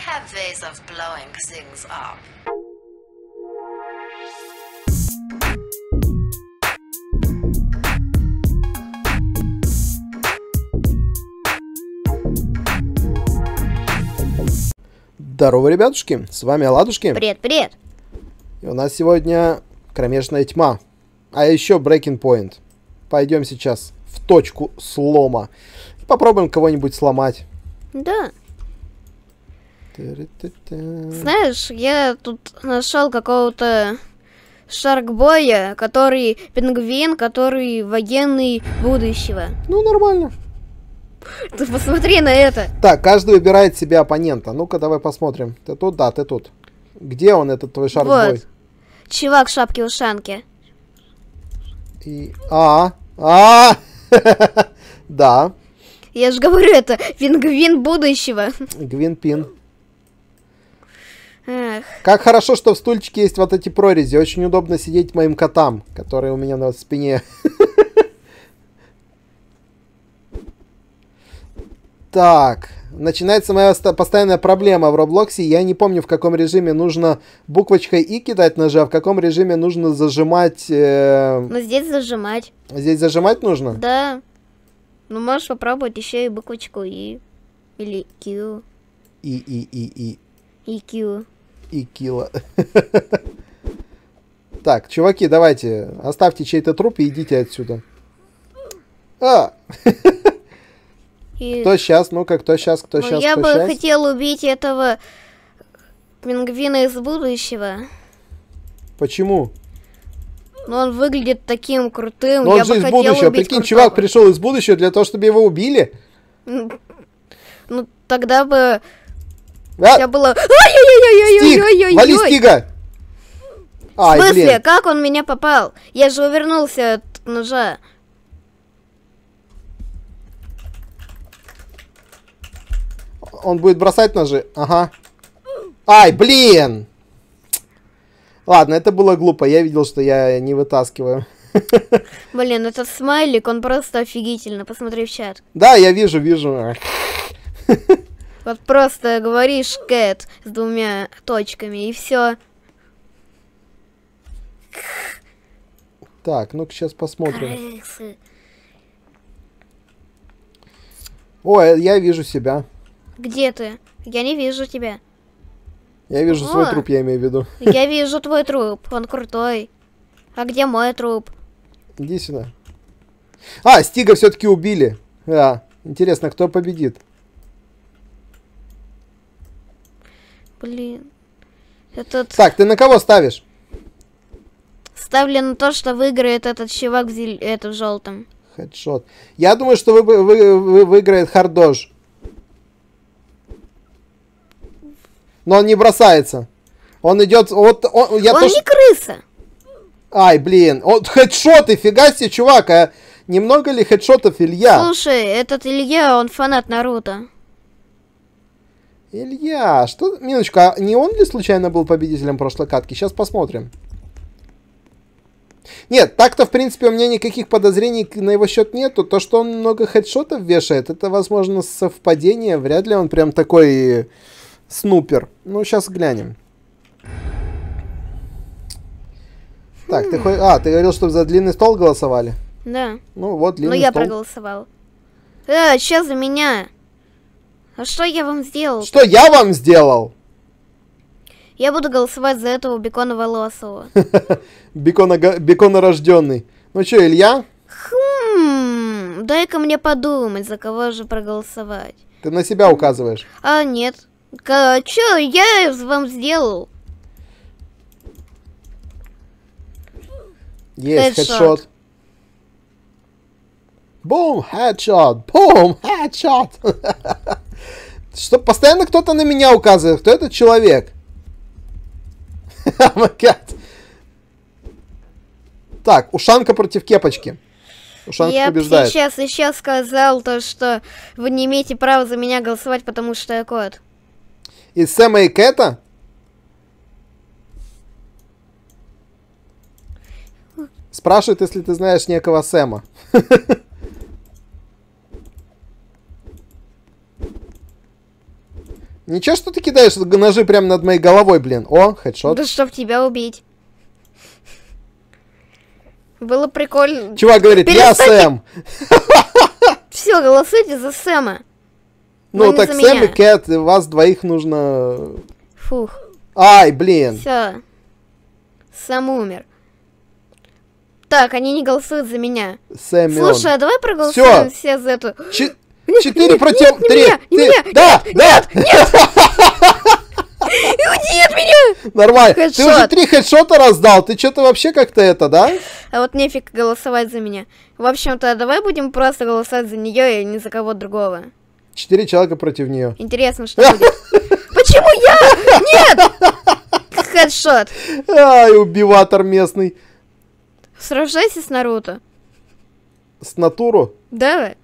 have ways of blowing things up. Здорово, ребятушки, с вами Оладушки. Привет, привет. И у нас сегодня кромешная тьма, а еще Breaking Point. Пойдем сейчас в точку слома. Попробуем кого-нибудь сломать. Да. Знаешь, я тут нашел какого-то Шаркбоя, который пингвин, который военный будущего. Ну, нормально. Ты посмотри на это. Так, каждый выбирает себе оппонента. Ну-ка, давай посмотрим. Ты тут? Да, ты тут. Где он, этот твой Шаркбой? Вот. Чувак в шапке-ушанке. И... А, а, да. Я же говорю, это пингвин будущего. Гвин-пин. Эх. Как хорошо, что в стульчике есть вот эти прорези. Очень удобно сидеть моим котам, которые у меня на спине. Так, начинается моя постоянная проблема в Роблоксе. Я не помню, в каком режиме нужно буквочкой И кидать ножи, а в каком режиме нужно зажимать... Э... Ну, здесь зажимать. Здесь зажимать нужно? Да. Ну, можешь попробовать еще и буквочку И. Или Q. И, И, И, И. Икила. Икила. Так, чуваки, давайте, оставьте чей-то труп и идите отсюда. А! И... Кто сейчас? Ну-ка, кто сейчас, кто ну, сейчас, Я кто бы сейчас? хотел убить этого пингвина из будущего. Почему? Ну, он выглядит таким крутым. Но он я же бы из хотел будущего. Прикинь, крутого. чувак пришел из будущего для того, чтобы его убили. Ну, тогда бы а? Я была... Стик, вали Стига! Ай, В смысле, блин. как он меня попал? Я же увернулся от ножа. Он будет бросать ножи? Ага. Ай, блин! Ладно, это было глупо. Я видел, что я не вытаскиваю. Блин, этот смайлик, он просто офигительно. Посмотри в чат. Да, я вижу, вижу. Вот просто говоришь Кэт с двумя точками и все. Так, ну-ка сейчас посмотрим. Ой, э, я вижу себя. Где ты? Я не вижу тебя. Я вижу О, свой труп, я имею в виду. Я вижу твой труп, он крутой. А где мой труп? Иди сюда. А, Стига все-таки убили. Да. Интересно, кто победит? Блин. Этот... Так, ты на кого ставишь? Ставлю на то, что выиграет этот чувак в, зель... это, в желтом. Хедшот. Я думаю, что вы, вы, вы, выиграет Хардож. Но он не бросается. Он идет... Вот, он я он тоже... не крыса. Ай, блин. Вот хедшоты, фига себе, чувак. А немного ли хедшотов Илья? Слушай, этот Илья, он фанат Наруто. Илья, что... Миночку, а не он ли случайно был победителем прошлой катки? Сейчас посмотрим. Нет, так-то, в принципе, у меня никаких подозрений на его счет нету. То, что он много хедшотов вешает, это, возможно, совпадение. Вряд ли он прям такой снупер. Ну, сейчас глянем. Так, ты хоть... А, ты говорил, что за длинный стол голосовали? Да. Ну, вот длинный стол. Ну, я проголосовал. Э, сейчас за меня. Ну что я вам сделал? Что я вам сделал? Я буду голосовать за этого бекона волосого. бекона, бекона рожденный. Ну что, Илья? Хм, дай-ка мне подумать, за кого же проголосовать. Ты на себя указываешь? А, нет. К чё, я вам сделал? Есть, хедшот. Бум, хедшот, бум, хедшот. Что постоянно кто-то на меня указывает, кто этот человек. oh так, Ушанка против Кепочки. Ушанка я побеждает. Я сейчас еще сказал то, что вы не имеете права за меня голосовать, потому что я кот. И Сэма и Кэта? Спрашивает, если ты знаешь некого Сэма. Ничего, что ты кидаешь ножи прямо над моей головой, блин. О, хедшот. Да чтоб тебя убить. Было прикольно. Чувак говорит, Перестань... я Сэм. Все, голосуйте за Сэма. Ну, Но так Сэм меня. и Кэт, вас двоих нужно... Фух. Ай, блин. Все. Сэм умер. Так, они не голосуют за меня. Сэмион. Слушай, а давай проголосуем все, все за эту... Чи... Четыре против... Нет, три. Да, нет, да. Нет, Уйди от меня. Нормально. Ты уже три хедшота раздал. Ты что-то вообще как-то это, да? А вот нефиг голосовать за меня. В общем-то, давай будем просто голосовать за нее и ни за кого другого. Четыре человека против нее. Интересно, что будет. Почему я? Нет! Хедшот. Ай, убиватор местный. Сражайся с Наруто. С натуру? Давай.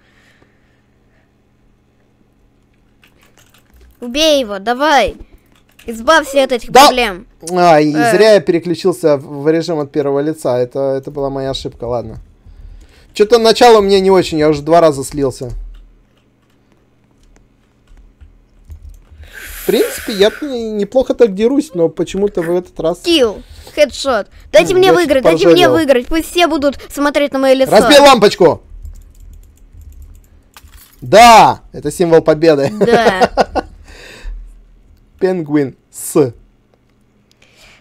Убей его, давай. Избавься от этих да. проблем. А, и э. зря я переключился в режим от первого лица. Это, это была моя ошибка, ладно. Что-то начало мне не очень, я уже два раза слился. В принципе, я неплохо так дерусь, но почему-то в этот раз... Килл, хедшот. Дайте мне выиграть, поржалел. дайте мне выиграть. Пусть все будут смотреть на мое лицо. Разбей лампочку! Да! Это символ победы. Да. Пенгвин с.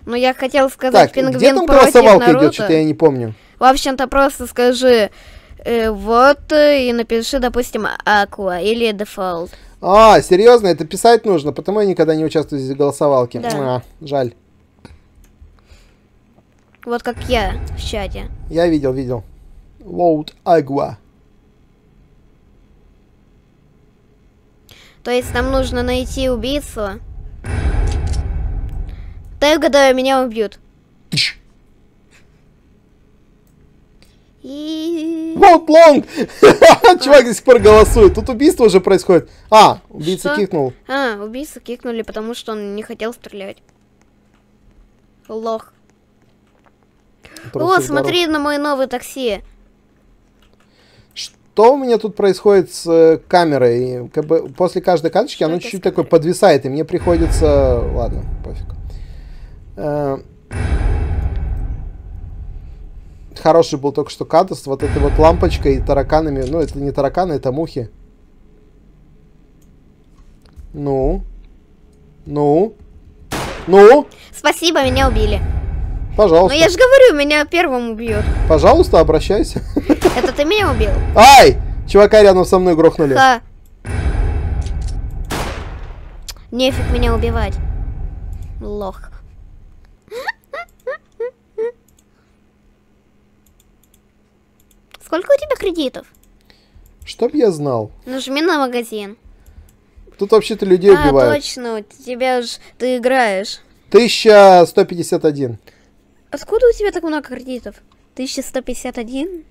Ну, я хотел сказать так, Пингвин где там против голосовалка Наруто. идет? Что-то я не помню. В общем-то, просто скажи э, вот э, и напиши, допустим, Аква или Дефолт. А, серьезно, это писать нужно, потому я никогда не участвую здесь в голосовалке. Да. А, жаль. Вот как я в чате. Я видел, видел. Лоуд Агва. То есть нам нужно найти убийцу? Дай угадаю, меня убьют. вот Лонг! Чувак до сих пор голосует. Тут убийство уже происходит. А, убийца что? кикнул. А, убийца кикнули, потому что он не хотел стрелять. Лох. Просто О, смотри на мой новый такси. Что у меня тут происходит с э, камерой? Как бы после каждой карточки оно чуть-чуть такое подвисает, и мне приходится... Ладно, Э, хороший был только что кадр вот этой вот лампочкой и тараканами. Ну, это не тараканы, это мухи. Ну? Ну? Ну? Спасибо, меня убили. Пожалуйста. Но ну, я же говорю, меня первым убьют. Пожалуйста, обращайся. Это ты меня убил? Ай! Чувака рядом со мной грохнули. Ха. Нефиг меня убивать. Лох. Сколько у тебя кредитов? Чтоб я знал. Нажми на магазин. Тут вообще-то людей а, убивают. А, точно, у тебя ж... ты играешь. 1151. Откуда у тебя так много кредитов? 1151?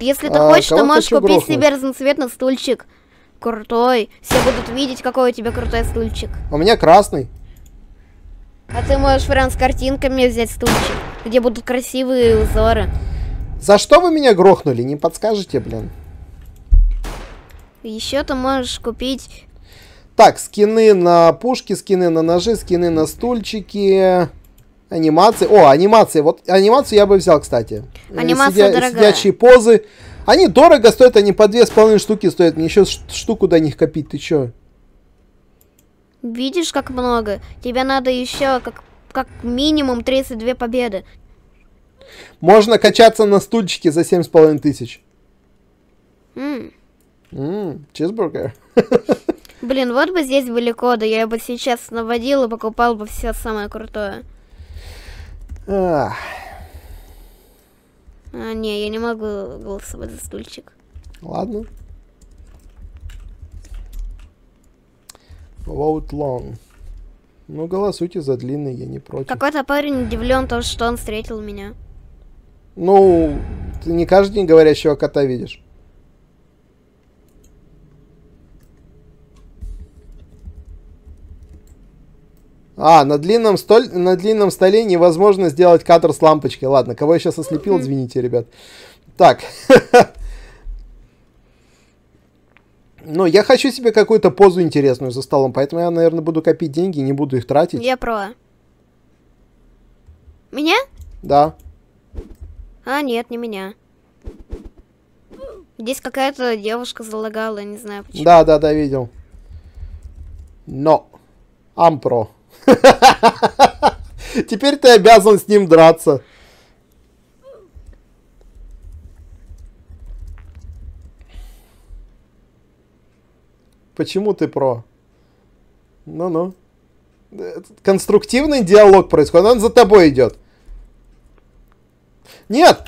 Если ты а, хочешь, то можешь купить грохнуть? себе разноцветный стульчик. Крутой. Все будут видеть, какой у тебя крутой стульчик. У меня красный. А ты можешь прям с картинками взять стульчик где будут красивые узоры. За что вы меня грохнули, не подскажете, блин? Еще ты можешь купить... Так, скины на пушки, скины на ножи, скины на стульчики, анимации. О, анимации. Вот анимацию я бы взял, кстати. Э, Анимация Сидя... дорогая. Сидячие позы. Они дорого стоят, они по две с половиной штуки стоят. Мне еще штуку до них копить, ты че? Видишь, как много? Тебе надо еще как как минимум 32 победы. Можно качаться на стульчике за 7,5 тысяч. Ммм. Ммм, чизбургер. Блин, вот бы здесь были коды, я бы сейчас наводил и покупал бы все самое крутое. А, не, я не могу голосовать за стульчик. Ладно. Vote long. Ну, голосуйте за длинный, я не против. Какой-то парень удивлен то, что он встретил меня. Ну, ты не каждый день говорящего кота видишь. А, на длинном, столь... на длинном столе невозможно сделать кадр с лампочкой. Ладно, кого я сейчас ослепил, извините, ребят. Так. Ну, я хочу себе какую-то позу интересную за столом, поэтому я, наверное, буду копить деньги и не буду их тратить. Я про. Меня? Да. А, нет, не меня. Здесь какая-то девушка залагала, не знаю почему. Да, да, да, видел. Но. Ампро. Теперь ты обязан с ним драться. Почему ты про? Ну-ну. Конструктивный диалог происходит, он за тобой идет. Нет!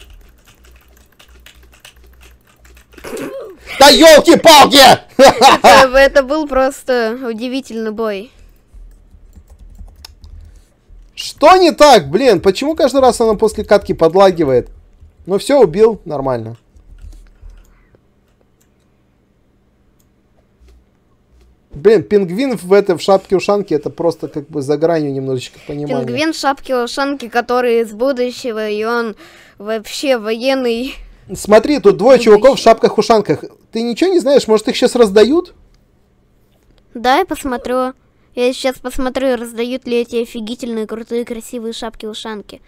Да елки-палки! Это, это был просто удивительный бой. Что не так, блин? Почему каждый раз она после катки подлагивает? Ну все, убил, нормально. Блин, пингвин в, этой в шапке-ушанке, это просто как бы за гранью немножечко понимаю. Пингвин в шапке-ушанке, который из будущего, и он вообще военный. Смотри, тут двое Будущий. чуваков в шапках-ушанках. Ты ничего не знаешь? Может, их сейчас раздают? Да, я посмотрю. Я сейчас посмотрю, раздают ли эти офигительные, крутые, красивые шапки-ушанки.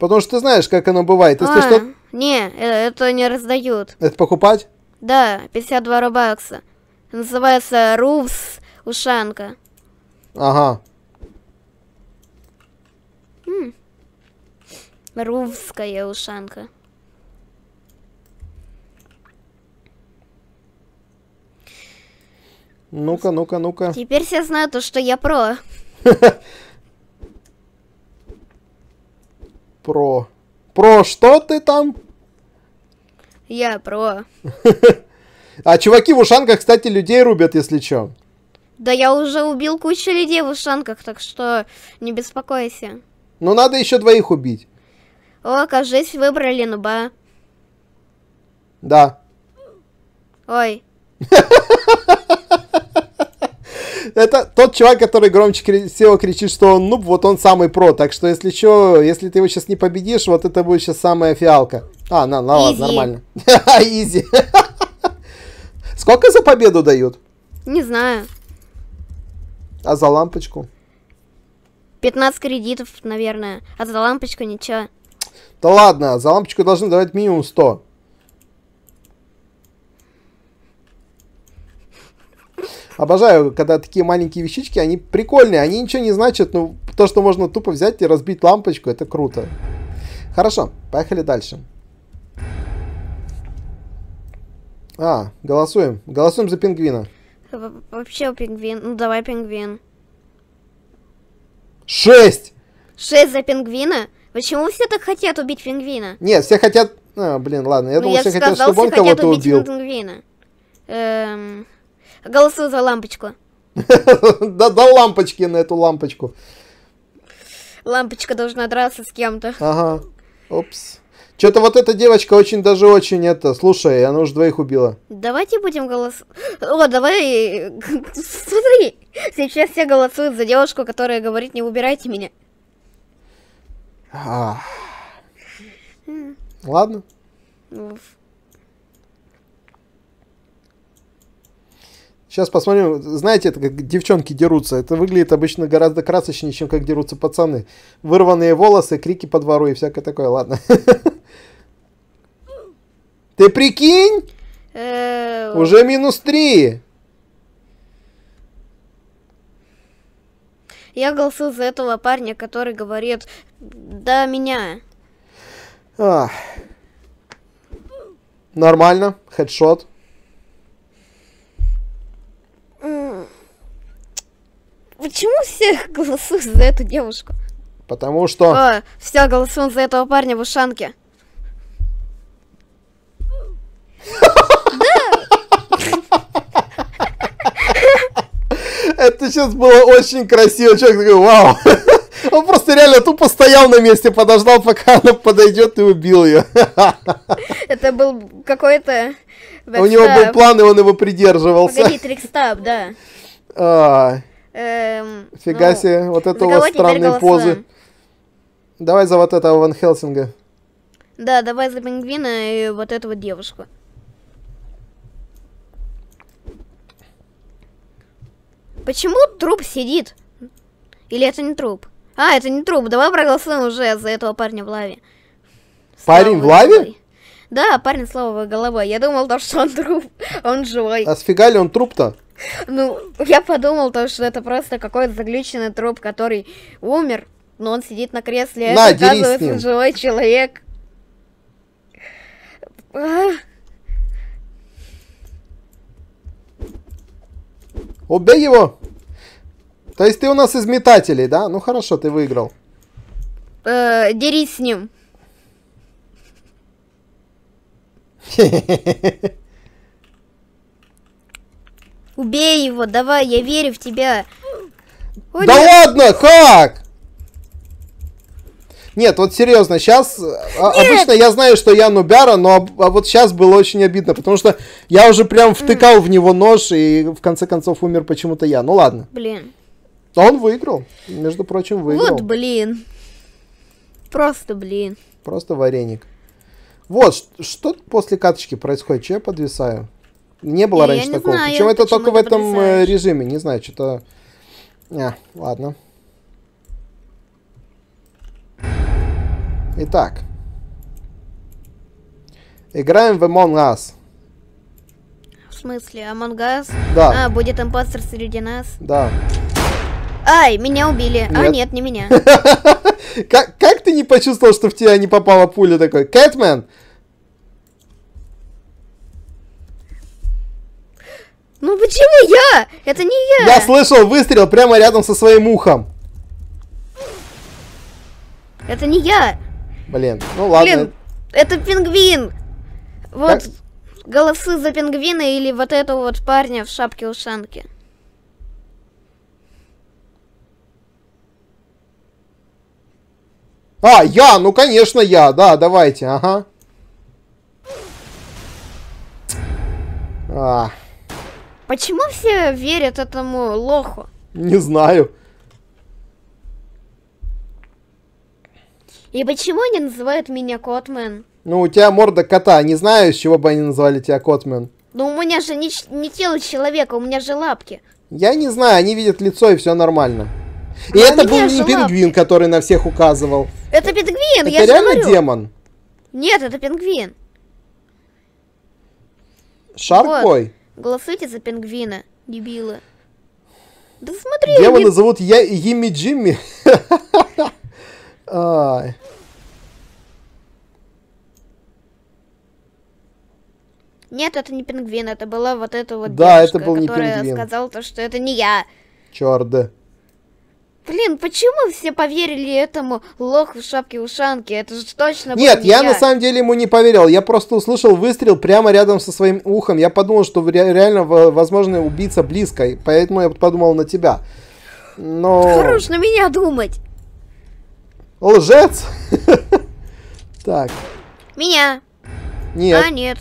Потому что ты знаешь, как оно бывает. Если а, что... Не, э, это не раздают. Это покупать? Да, 52 рубакса. Называется Рувс Ушанка. Ага. М Рувская Ушанка. Ну-ка, ну-ка, ну-ка. Теперь все знают, что я про. Про. Про что ты там? Я про. А чуваки в ушанках, кстати, людей рубят, если чё. Да я уже убил кучу людей в ушанках, так что не беспокойся. Ну надо еще двоих убить. О, кажись, выбрали нуба. Да. Ой. Это тот чувак, который громче всего кричит, что он нуб, вот он самый про. Так что, если что, если ты его сейчас не победишь, вот это будет сейчас самая фиалка. А, на, на ладно, нормально. Изи. Сколько за победу дают? Не знаю. А за лампочку? 15 кредитов, наверное. А за лампочку ничего. Да ладно, за лампочку должны давать минимум 100. Обожаю, когда такие маленькие вещички, они прикольные, они ничего не значат, но то, что можно тупо взять и разбить лампочку, это круто. Хорошо, поехали дальше. А, голосуем. Голосуем за пингвина. Во Вообще пингвин. Ну давай пингвин. Шесть! Шесть за пингвина? Почему все так хотят убить пингвина? Нет, все хотят... А, блин, ладно. Я ну, думал, я все сказал, хотят, чтобы он кого-то убил. пингвина. Эм... Голосую за лампочку. Да, да лампочки на эту лампочку. Лампочка должна драться с кем-то. Ага. Опс. Что-то вот эта девочка очень даже очень это... Слушай, она уже двоих убила. Давайте будем голос... О, давай... Смотри, сейчас все голосуют за девушку, которая говорит, не убирайте меня. А... Ладно. Сейчас посмотрим. Знаете, это как девчонки дерутся. Это выглядит обычно гораздо красочнее, чем как дерутся пацаны. Вырванные волосы, крики по двору и всякое такое. Ладно. Ты прикинь? Э, Уже минус три. Я голосую за этого парня, который говорит «Да, меня». А. Нормально, хедшот. Почему все голосуют за эту девушку? Потому что... О, а, все голосуют за этого парня в ушанке. Это сейчас было очень красиво. Человек такой, вау. Он просто реально тупо стоял на месте, подождал, пока она подойдет и убил ее. Это был какой-то... У него был план, и он его придерживался. Погоди, трикстап, да. А, эм, Фига ну, себе, вот это у вас странные позы. Давай за вот этого Ван Хелсинга. Да, давай за пингвина и вот эту вот девушку. Почему труп сидит? Или это не труп? А, это не труп. Давай проголосуем уже за этого парня в лаве. Слава парень в лаве? Головой. Да, парень слава голова. Я думал, то, что он труп. Он живой. А сфига ли он труп-то? Ну, я подумал, то, что это просто какой-то заглюченный труп, который умер, но он сидит на кресле. А на, это, оказывается, живой человек. А, Убей его! То есть ты у нас из метателей, да? Ну хорошо, ты выиграл. Э дерись с ним. Убей его, давай, я верю в тебя. Ой, да нет. ладно, как? Нет, вот серьезно, сейчас... Э, а, Нет! Обычно я знаю, что я нубяра, но а вот сейчас было очень обидно, потому что я уже прям втыкал mm. в него нож, и в конце концов умер почему-то я. Ну ладно. Блин. Он выиграл, между прочим, выиграл. Вот блин. Просто блин. Просто вареник. Вот, что, после каточки происходит? Че я подвисаю? Не было я раньше не такого. Знаю, Причем это только в этом э, подвисаешь. режиме. Не знаю, что-то... А, ладно. Итак. Играем в Among Us. В смысле, Among Us? Да. А, будет импостер среди нас? Да. Ай, меня убили. А, нет. А, нет, не меня. как, как ты не почувствовал, что в тебя не попала пуля такой? Кэтмен! Ну почему я? Это не я! Я слышал выстрел прямо рядом со своим ухом. Это не я! Блин, ну ладно. Блин, это пингвин! Вот как? голосы за пингвина или вот этого вот парня в шапке-ушанке. А, я, ну конечно я, да, давайте, ага. А. Почему все верят этому лоху? Не знаю. И почему они называют меня Котмен? Ну, у тебя морда кота. Не знаю, с чего бы они называли тебя Котмен. Ну, у меня же не, не тело человека, у меня же лапки. Я не знаю, они видят лицо и все нормально. И Но ну, это был не пингвин, лапки. который на всех указывал. Это пингвин, это я реально говорю. демон? Нет, это пингвин. Шаркой. Вот. Голосуйте за пингвина, дебилы. Да смотри. Демоны не... зовут я Йимми Джимми. Ай. Нет, это не пингвин, это была вот эта вот да, девушка, это был которая пингвин. сказала то, что это не я. Чёрт. Блин, почему все поверили этому лох в шапке ушанке? Это же точно Нет, я, я на самом деле ему не поверил. Я просто услышал выстрел прямо рядом со своим ухом. Я подумал, что реально возможно убийца близко, поэтому я подумал на тебя. Но... Хорош на меня думать. Лжец! Так. Меня. Нет. А, нет.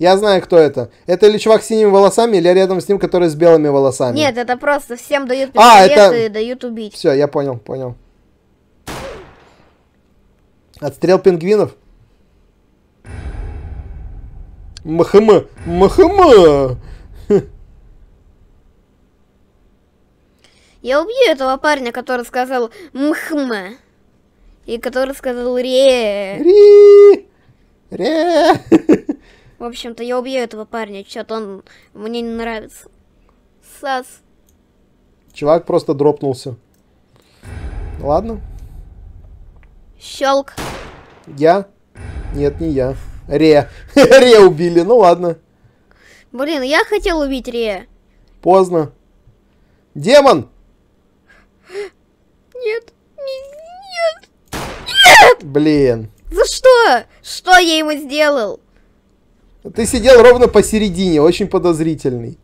Я знаю, кто это. Это ли чувак с синими волосами, или рядом с ним, который с белыми волосами. Нет, это просто всем дают пистолеты а, это... и дают убить. Все, я понял, понял. Отстрел пингвинов? МХМ. МХМ. Я убью этого парня, который сказал мхм. И который сказал ре. Ри. Ре. В общем-то, я убью этого парня. Что-то он мне не нравится. Сас. Чувак просто дропнулся. Ладно. Щелк. Я? Нет, не я. Ре. Ре убили, ну ладно. Блин, я хотел убить Ре. Поздно. Демон! Нет, нет, нет! Блин. За что? Что я ему сделал? Ты сидел ровно посередине, очень подозрительный.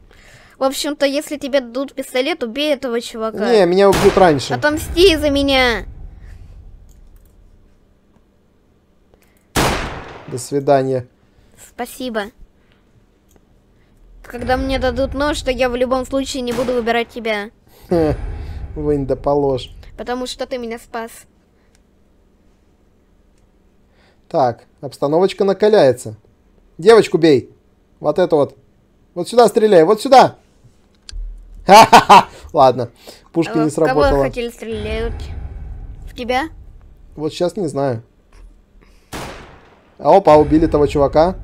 В общем-то, если тебе дадут пистолет, убей этого чувака. Не, меня убьют раньше. Отомсти за меня. До свидания. Спасибо. Когда мне дадут нож, то я в любом случае не буду выбирать тебя. Вынь да положь потому что ты меня спас. Так, обстановочка накаляется. Девочку бей. Вот это вот. Вот сюда стреляй, вот сюда. Ха-ха-ха. Ладно, Пушка а не сработала. Кого хотели стрелять? В тебя? Вот сейчас не знаю. А, опа, убили того чувака.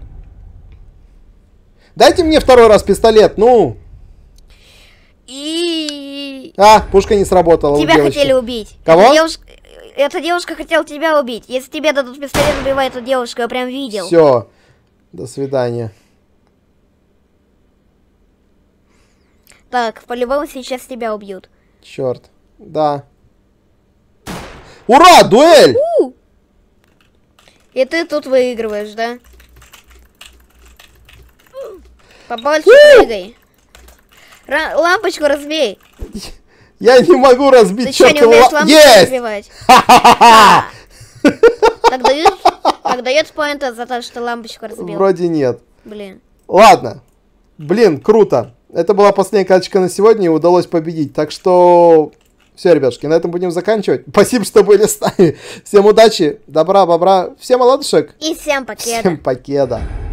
Дайте мне второй раз пистолет, ну! И а, пушка не сработала. Тебя хотели убить. Кого? Девуш... Эта девушка хотела тебя убить. Если тебе дадут пистолет, убивай эту девушку, я прям видел. Все. До свидания. Так, по-любому сейчас тебя убьют. Черт. Да. Ура, дуэль! У -у -у. И ты тут выигрываешь, да? Побольше прыгай. Ра лампочку разбей. Я не могу разбить Ты чертову... Ты что, не умеешь лампочку разбивать? Так дает поинта за то, что лампочку разбил? Вроде нет. Блин. Ладно. Блин, круто. Это была последняя карточка на сегодня, и удалось победить. Так что... Все, ребятушки, на этом будем заканчивать. Спасибо, что были с нами. Всем удачи, добра, бобра, всем оладушек. И всем покеда. Всем покеда.